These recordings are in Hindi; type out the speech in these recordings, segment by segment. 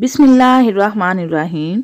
बिसमीम्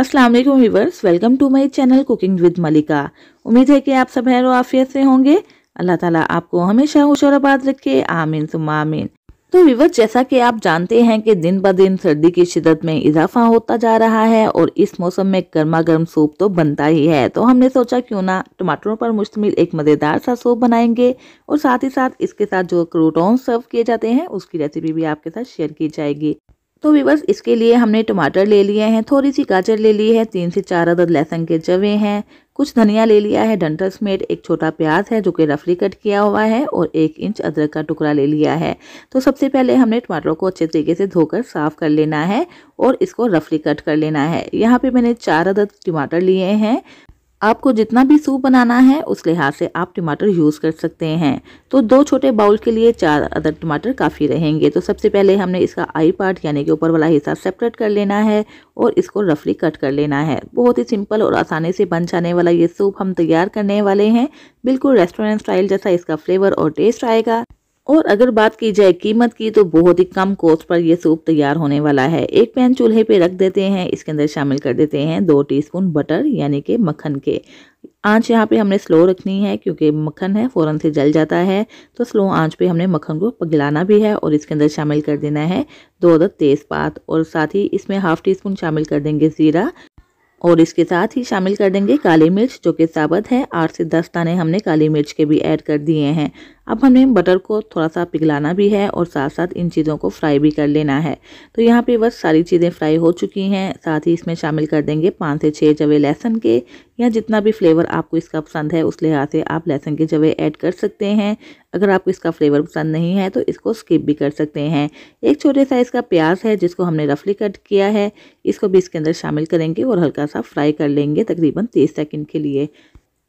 अस्सलाम viewers welcome to my channel cooking with Malika उम्मीद है कि आप सब हैर आफियत से होंगे अल्लाह ताला आपको हमेशा होश और आबाद रखे आमीन सुम आमीन तो विवर्स जैसा कि आप जानते हैं कि दिन ब दिन सर्दी की शिदत में इजाफा होता जा रहा है और इस मौसम में गर्मा गर्म सूप तो बनता ही है तो हमने सोचा क्यों ना टमाटरों पर मुश्तमिल एक मज़ेदार सा सूप बनाएंगे और साथ ही साथ इसके साथ जो क्रोटोन सर्व किए जाते हैं उसकी रेसिपी भी आपके साथ शेयर की जाएगी तो विवर्स इसके लिए हमने टमाटर ले लिए हैं थोड़ी सी गाजर ले ली है तीन से चार अदद लहसुन के जवे हैं कुछ धनिया ले लिया है डंटर स्मेट एक छोटा प्याज है जो कि रफली कट किया हुआ है और एक इंच अदरक का टुकड़ा ले लिया है तो सबसे पहले हमने टमाटरों को अच्छे तरीके से धोकर साफ़ कर लेना है और इसको रफली कट कर लेना है यहाँ पे मैंने चार अदद टमाटर लिए हैं आपको जितना भी सूप बनाना है उस लिहाज से आप टमाटर यूज़ कर सकते हैं तो दो छोटे बाउल के लिए चार अदर टमाटर काफ़ी रहेंगे तो सबसे पहले हमने इसका आई पार्ट यानी कि ऊपर वाला हिस्सा सेपरेट कर लेना है और इसको रफली कट कर लेना है बहुत ही सिंपल और आसानी से बन जाने वाला ये सूप हम तैयार करने वाले हैं बिल्कुल रेस्टोरेंट स्टाइल जैसा इसका फ्लेवर और टेस्ट आएगा और अगर बात की जाए कीमत की तो बहुत ही कम कॉस्ट पर यह सूप तैयार होने वाला है एक पैन चूल्हे पे रख देते हैं इसके अंदर शामिल कर देते हैं दो टीस्पून बटर यानी कि मक्खन के आंच यहाँ पे हमने स्लो रखनी है क्योंकि मक्खन है फ़ौरन से जल जाता है तो स्लो आंच पे हमने मक्खन को पगलाना भी है और इसके अंदर शामिल कर देना है दो अदद तेज़पात और साथ ही इसमें हाफ़ टी स्पून शामिल कर देंगे ज़ीरा और इसके साथ ही शामिल कर देंगे काली मिर्च जो कि साबत है आठ से दस दाने हमने काली मिर्च के भी ऐड कर दिए हैं अब हमें बटर को थोड़ा सा पिघलाना भी है और साथ साथ इन चीज़ों को फ्राई भी कर लेना है तो यहाँ पे बस सारी चीज़ें फ्राई हो चुकी हैं साथ ही इसमें शामिल कर देंगे पाँच से छः जवे लहसुन के या जितना भी फ्लेवर आपको इसका पसंद है उस लिहाज से आप लहसुन के जवे ऐड कर सकते हैं अगर आपको इसका फ्लेवर पसंद नहीं है तो इसको स्किप भी कर सकते हैं एक छोटे साइज़ का प्याज है जिसको हमने रफली कट किया है इसको भी इसके अंदर शामिल करेंगे और हल्का सा फ्राई कर लेंगे तकरीबन तीस सेकेंड के लिए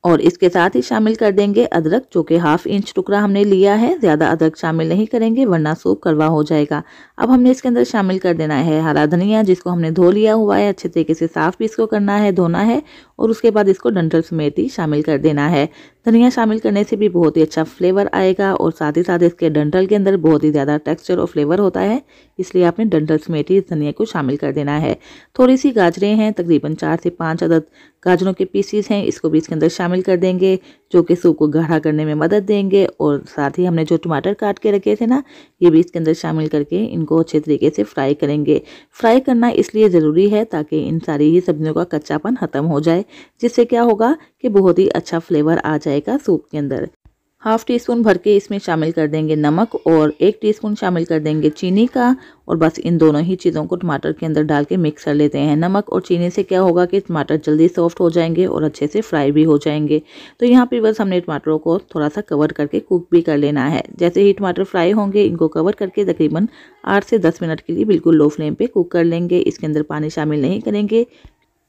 और इसके साथ ही शामिल कर देंगे अदरक जो कि हाफ इंच टुकड़ा हमने लिया है ज़्यादा अदरक शामिल नहीं करेंगे वरना सूप करवा हो जाएगा अब हमने इसके अंदर शामिल कर देना है हरा धनिया जिसको हमने धो लिया हुआ है अच्छे तरीके से साफ भी इसको करना है धोना है और उसके बाद इसको डंडल समेत ही शामिल कर देना है धनिया शामिल करने से भी बहुत ही अच्छा फ्लेवर आएगा और साथ ही साथ इसके डंडल के अंदर बहुत ही ज़्यादा टेक्सचर और फ्लेवर होता है इसलिए आपने डंडल समेत ही इस धनिया को शामिल कर देना है थोड़ी सी गाजरें हैं तकरीबन चार से पाँच अदद गाजरों के पीसीस हैं इसको भी इसके अंदर शामिल कर देंगे जो कि सूप को गाढ़ा करने में मदद देंगे और साथ ही हमने जो टमाटर काट के रखे थे ना ये भी इसके अंदर शामिल करके इनको अच्छे तरीके से फ्राई करेंगे फ्राई करना इसलिए ज़रूरी है ताकि इन सारी ही सब्जियों का कच्चापन ख़त्म हो जाए जिससे क्या होगा कि बहुत ही अच्छा फ्लेवर आ जाएगा सूप के अंदर हाफ टी स्पून भर के इसमें शामिल कर देंगे नमक और एक टीस्पून शामिल कर देंगे चीनी का और बस इन दोनों ही चीज़ों को टमाटर के अंदर डाल के मिक्स कर लेते हैं नमक और चीनी से क्या होगा कि टमाटर जल्दी सॉफ्ट हो जाएंगे और अच्छे से फ्राई भी हो जाएंगे तो यहाँ पे बस हमने टमाटरों को थोड़ा सा कवर करके कुक भी कर लेना है जैसे ही टमाटर फ्राई होंगे इनको कवर करके तकरीबन आठ से दस मिनट के लिए बिल्कुल लो फ्लेम पर कुक कर लेंगे इसके अंदर पानी शामिल नहीं करेंगे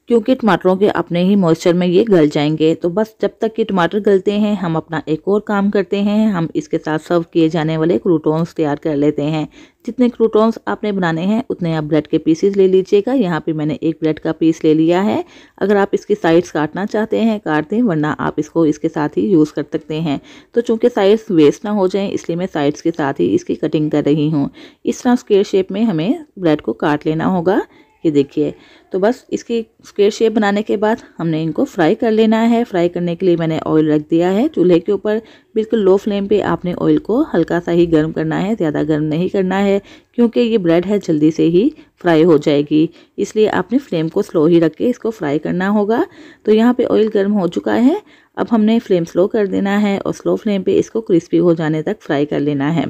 क्योंकि टमाटरों के अपने ही मॉइस्चर में ये गल जाएंगे तो बस जब तक कि टमाटर गलते हैं हम अपना एक और काम करते हैं हम इसके साथ सर्व किए जाने वाले क्रूटोन्स तैयार कर लेते हैं जितने क्रूटोन्स आपने बनाने हैं उतने आप ब्रेड के पीसेस ले लीजिएगा यहाँ पे मैंने एक ब्रेड का पीस ले लिया है अगर आप इसकी साइड्स काटना चाहते हैं काट दें वरना आप इसको इसके साथ ही यूज़ कर सकते हैं तो चूँकि साइड्स वेस्ट ना हो जाएँ इसलिए मैं साइड्स के साथ ही इसकी कटिंग कर रही हूँ इस तरह स्केयर शेप में हमें ब्रेड को काट लेना होगा ये देखिए तो बस इसकी स्क्वेयर शेप बनाने के बाद हमने इनको फ्राई कर लेना है फ्राई करने के लिए मैंने ऑयल रख दिया है चूल्हे के ऊपर बिल्कुल लो फ्लेम पे आपने ऑयल को हल्का सा ही गर्म करना है ज़्यादा गर्म नहीं करना है क्योंकि ये ब्रेड है जल्दी से ही फ्राई हो जाएगी इसलिए आपने फ्लेम को स्लो ही रख के इसको फ्राई करना होगा तो यहाँ पर ऑयल गर्म हो चुका है अब हमने फ्लेम स्लो कर देना है और स्लो फ्लेम पर इसको क्रिस्पी हो जाने तक फ्राई कर लेना है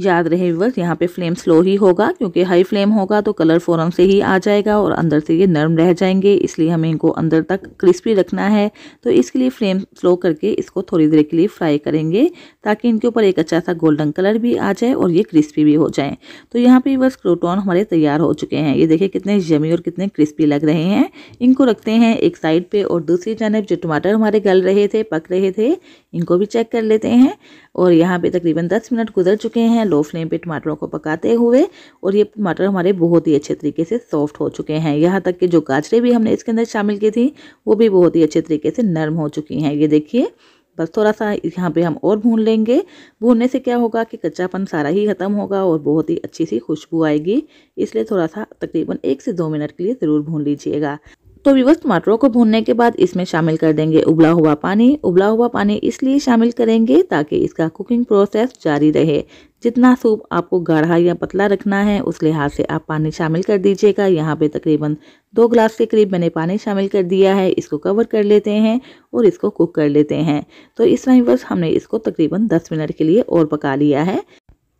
याद रहे व्यूवर्स यहाँ पे फ्लेम स्लो ही होगा क्योंकि हाई फ्लेम होगा तो कलर फोरम से ही आ जाएगा और अंदर से ये नरम रह जाएंगे इसलिए हमें इनको अंदर तक क्रिस्पी रखना है तो इसके लिए फ्लेम स्लो करके इसको थोड़ी देर के लिए फ्राई करेंगे ताकि इनके ऊपर एक अच्छा सा गोल्डन कलर भी आ जाए और ये क्रिस्पी भी हो जाए तो यहाँ पर बस क्रोटोन हमारे तैयार हो चुके हैं ये देखिए कितने जमी और कितने क्रिस्पी लग रहे हैं इनको रखते हैं एक साइड पर और दूसरी जानब जो टमाटर हमारे गल रहे थे पक रहे थे इनको भी चेक कर लेते हैं और यहाँ पे तकरीबन दस मिनट गुजर चुके हैं लो फ्लेम पे टमाटरों को पकाते हुए और ये टमाटर हमारे बहुत ही अच्छे तरीके से सॉफ्ट हो चुके हैं यहाँ तक कि जो गाजरे भी हमने इसके अंदर शामिल की थी वो भी बहुत ही अच्छे तरीके से नर्म हो चुकी हैं ये देखिए बस थोड़ा सा यहाँ पे हम और भून लेंगे भूनने से क्या होगा कि कच्चापन सारा ही ख़त्म होगा और बहुत ही अच्छी सी खुशबू आएगी इसलिए थोड़ा सा तकरीबन एक से दो मिनट के लिए ज़रूर भून लीजिएगा तो विवश टमाटरों को भूनने के बाद इसमें शामिल कर देंगे उबला हुआ पानी उबला हुआ पानी इसलिए शामिल करेंगे ताकि इसका कुकिंग प्रोसेस जारी रहे जितना सूप आपको गाढ़ा या पतला रखना है उस लिहाज से आप पानी शामिल कर दीजिएगा यहाँ पे तकरीबन दो ग्लास के करीब मैंने पानी शामिल कर दिया है इसको कवर कर लेते हैं और इसको कुक कर लेते हैं तो इस टाइम बस हमने इसको तकरीबन 10 मिनट के लिए और पका लिया है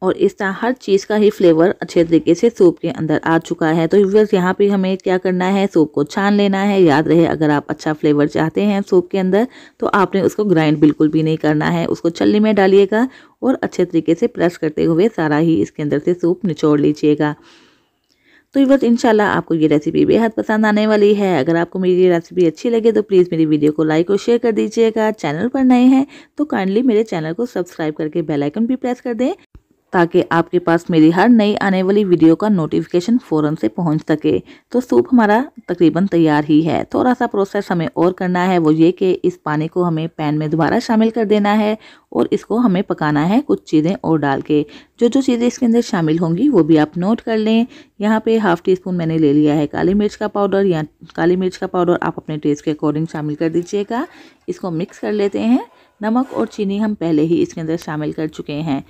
और इस तरह हर चीज़ का ही फ्लेवर अच्छे तरीके से सूप के अंदर आ चुका है तो व्यूवर्स यहाँ पे हमें क्या करना है सूप को छान लेना है याद रहे अगर आप अच्छा फ्लेवर चाहते हैं सूप के अंदर तो आपने उसको ग्राइंड बिल्कुल भी नहीं करना है उसको छलनी में डालिएगा और अच्छे तरीके से प्रेस करते हुए सारा ही इसके अंदर से सूप निचोड़ लीजिएगा तो ये बस इंशाल्लाह आपको ये रेसिपी बेहद पसंद आने वाली है अगर आपको मेरी ये रेसिपी अच्छी लगे तो प्लीज़ मेरी वीडियो को लाइक और शेयर कर दीजिएगा चैनल पर नए हैं तो काइंडली मेरे चैनल को सब्सक्राइब करके बेल आइकन भी प्रेस कर दें ताकि आपके पास मेरी हर नई आने वाली वीडियो का नोटिफिकेशन फ़ौरन से पहुंच सके तो सूप हमारा तकरीबन तैयार ही है थोड़ा सा प्रोसेस हमें और करना है वो ये कि इस पानी को हमें पैन में दोबारा शामिल कर देना है और इसको हमें पकाना है कुछ चीज़ें और डाल के जो जो चीज़ें इसके अंदर शामिल होंगी वो भी आप नोट कर लें यहाँ पर हाफ़ टी स्पून मैंने ले लिया है काली मिर्च का पाउडर या काली मिर्च का पाउडर आप अपने टेस्ट के अकॉर्डिंग शामिल कर दीजिएगा इसको मिक्स कर लेते हैं नमक और चीनी हम पहले ही इसके अंदर शामिल कर चुके हैं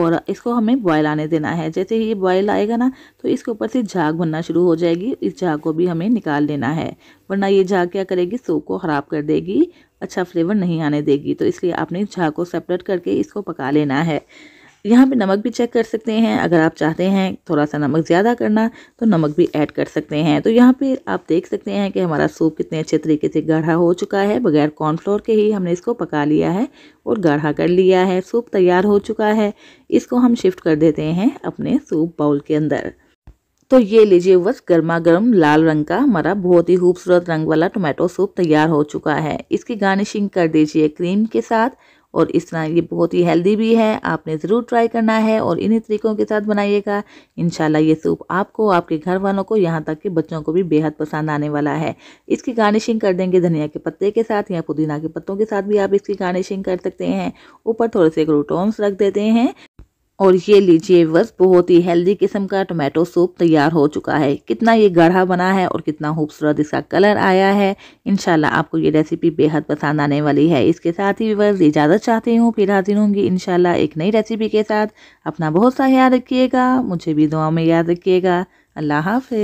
और इसको हमें बॉयल आने देना है जैसे ही ये बॉयल आएगा ना तो इसके ऊपर से झाग बनना शुरू हो जाएगी इस झाग को भी हमें निकाल लेना है वरना ये झाग क्या करेगी सूप को ख़राब कर देगी अच्छा फ्लेवर नहीं आने देगी तो इसलिए आपने झाग को सेपरेट करके इसको पका लेना है यहाँ पे नमक भी चेक कर सकते हैं अगर आप चाहते हैं थोड़ा सा नमक ज़्यादा करना तो नमक भी ऐड कर सकते हैं तो यहाँ पे आप देख सकते हैं कि हमारा सूप कितने अच्छे तरीके से गाढ़ा हो चुका है बगैर कॉर्नफ्लोर के ही हमने इसको पका लिया है और गाढ़ा कर लिया है सूप तैयार हो चुका है इसको हम शिफ्ट कर देते हैं अपने सूप बाउल के अंदर तो ये लीजिए बस गर्मा गर्म लाल रंग का हमारा बहुत ही खूबसूरत रंग वाला टोमेटो सूप तैयार हो चुका है इसकी गार्निशिंग कर दीजिए क्रीम के साथ और इस तरह ये बहुत ही हेल्दी भी है आपने ज़रूर ट्राई करना है और इन्हीं तरीकों के साथ बनाइएगा इन ये सूप आपको आपके घर वालों को यहाँ तक के बच्चों को भी बेहद पसंद आने वाला है इसकी गार्निशिंग कर देंगे धनिया के पत्ते के साथ या पुदीना के पत्तों के साथ भी आप इसकी गार्निशिंग कर सकते हैं ऊपर थोड़े से ग्रूटोन्स रख देते हैं और ये लीजिए बस बहुत ही हेल्दी किस्म का टोमेटो सूप तैयार हो चुका है कितना ये गाढ़ा बना है और कितना खूबसूरत इसका कलर आया है इनशाला आपको ये रेसिपी बेहद पसंद आने वाली है इसके साथ ही बस इजाज़त चाहती हूँ फिर हाजिर होंगी इनशाला एक नई रेसिपी के साथ अपना बहुत सा ख्याल रखिएगा मुझे भी दुआ में याद रखिएगा अल्लाह हाफि